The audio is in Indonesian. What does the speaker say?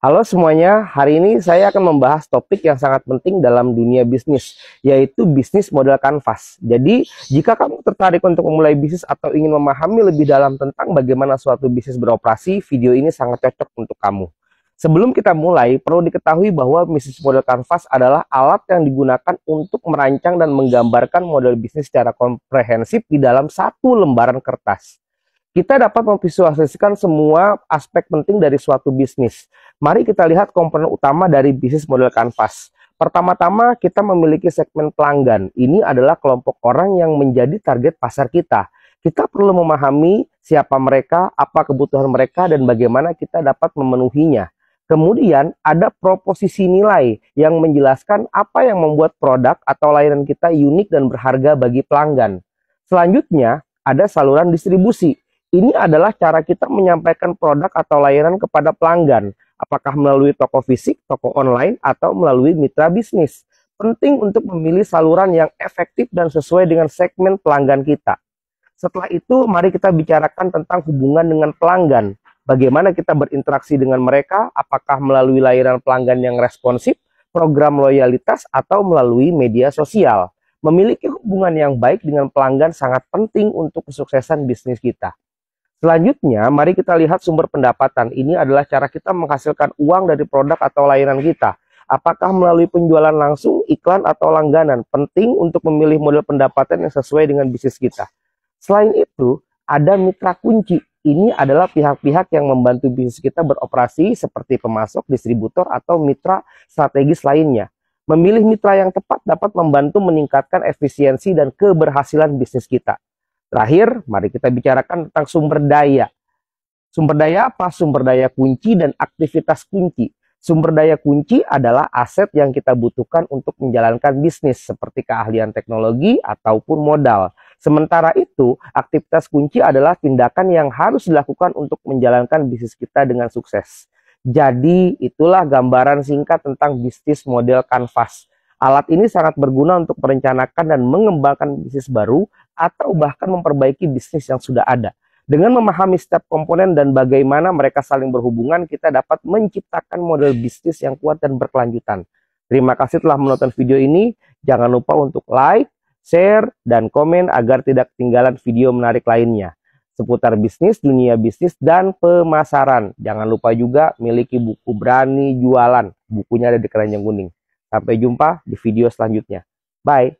Halo semuanya, hari ini saya akan membahas topik yang sangat penting dalam dunia bisnis, yaitu bisnis model kanvas. Jadi, jika kamu tertarik untuk memulai bisnis atau ingin memahami lebih dalam tentang bagaimana suatu bisnis beroperasi, video ini sangat cocok untuk kamu. Sebelum kita mulai, perlu diketahui bahwa bisnis model kanvas adalah alat yang digunakan untuk merancang dan menggambarkan model bisnis secara komprehensif di dalam satu lembaran kertas kita dapat memvisualisasikan semua aspek penting dari suatu bisnis. Mari kita lihat komponen utama dari bisnis model kanvas. Pertama-tama, kita memiliki segmen pelanggan. Ini adalah kelompok orang yang menjadi target pasar kita. Kita perlu memahami siapa mereka, apa kebutuhan mereka, dan bagaimana kita dapat memenuhinya. Kemudian ada proposisi nilai yang menjelaskan apa yang membuat produk atau layanan kita unik dan berharga bagi pelanggan. Selanjutnya, ada saluran distribusi ini adalah cara kita menyampaikan produk atau layanan kepada pelanggan, apakah melalui toko fisik, toko online, atau melalui mitra bisnis. Penting untuk memilih saluran yang efektif dan sesuai dengan segmen pelanggan kita. Setelah itu, mari kita bicarakan tentang hubungan dengan pelanggan. Bagaimana kita berinteraksi dengan mereka, apakah melalui layanan pelanggan yang responsif, program loyalitas, atau melalui media sosial. Memiliki hubungan yang baik dengan pelanggan sangat penting untuk kesuksesan bisnis kita. Selanjutnya, mari kita lihat sumber pendapatan. Ini adalah cara kita menghasilkan uang dari produk atau layanan kita. Apakah melalui penjualan langsung, iklan, atau langganan? Penting untuk memilih model pendapatan yang sesuai dengan bisnis kita. Selain itu, ada mitra kunci. Ini adalah pihak-pihak yang membantu bisnis kita beroperasi seperti pemasok, distributor, atau mitra strategis lainnya. Memilih mitra yang tepat dapat membantu meningkatkan efisiensi dan keberhasilan bisnis kita. Terakhir, mari kita bicarakan tentang sumber daya. Sumber daya apa? Sumber daya kunci dan aktivitas kunci. Sumber daya kunci adalah aset yang kita butuhkan untuk menjalankan bisnis seperti keahlian teknologi ataupun modal. Sementara itu, aktivitas kunci adalah tindakan yang harus dilakukan untuk menjalankan bisnis kita dengan sukses. Jadi, itulah gambaran singkat tentang bisnis model kanvas. Alat ini sangat berguna untuk merencanakan dan mengembangkan bisnis baru atau bahkan memperbaiki bisnis yang sudah ada. Dengan memahami setiap komponen dan bagaimana mereka saling berhubungan, kita dapat menciptakan model bisnis yang kuat dan berkelanjutan. Terima kasih telah menonton video ini. Jangan lupa untuk like, share, dan komen agar tidak ketinggalan video menarik lainnya seputar bisnis, dunia bisnis, dan pemasaran. Jangan lupa juga miliki buku Berani Jualan. Bukunya ada di keranjang kuning. Sampai jumpa di video selanjutnya. Bye.